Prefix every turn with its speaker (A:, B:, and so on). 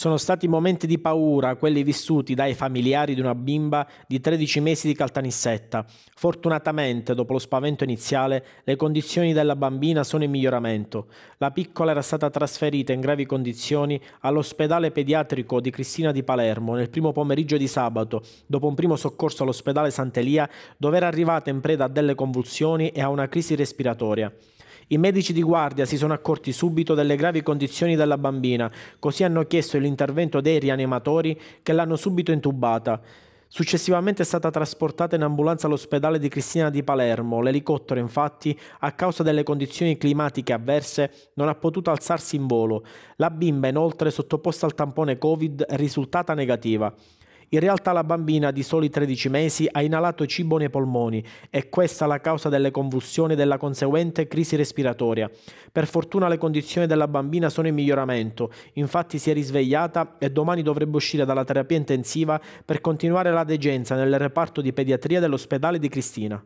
A: Sono stati momenti di paura quelli vissuti dai familiari di una bimba di 13 mesi di Caltanissetta. Fortunatamente, dopo lo spavento iniziale, le condizioni della bambina sono in miglioramento. La piccola era stata trasferita in gravi condizioni all'ospedale pediatrico di Cristina di Palermo nel primo pomeriggio di sabato, dopo un primo soccorso all'ospedale Sant'Elia, dove era arrivata in preda a delle convulsioni e a una crisi respiratoria. I medici di guardia si sono accorti subito delle gravi condizioni della bambina, così hanno chiesto l'intervento dei rianimatori che l'hanno subito intubata. Successivamente è stata trasportata in ambulanza all'ospedale di Cristina di Palermo. L'elicottero, infatti, a causa delle condizioni climatiche avverse, non ha potuto alzarsi in volo. La bimba, inoltre, sottoposta al tampone Covid, è risultata negativa. In realtà la bambina di soli 13 mesi ha inalato cibo nei polmoni e questa la causa delle convulsioni e della conseguente crisi respiratoria. Per fortuna le condizioni della bambina sono in miglioramento, infatti si è risvegliata e domani dovrebbe uscire dalla terapia intensiva per continuare la degenza nel reparto di pediatria dell'ospedale di Cristina.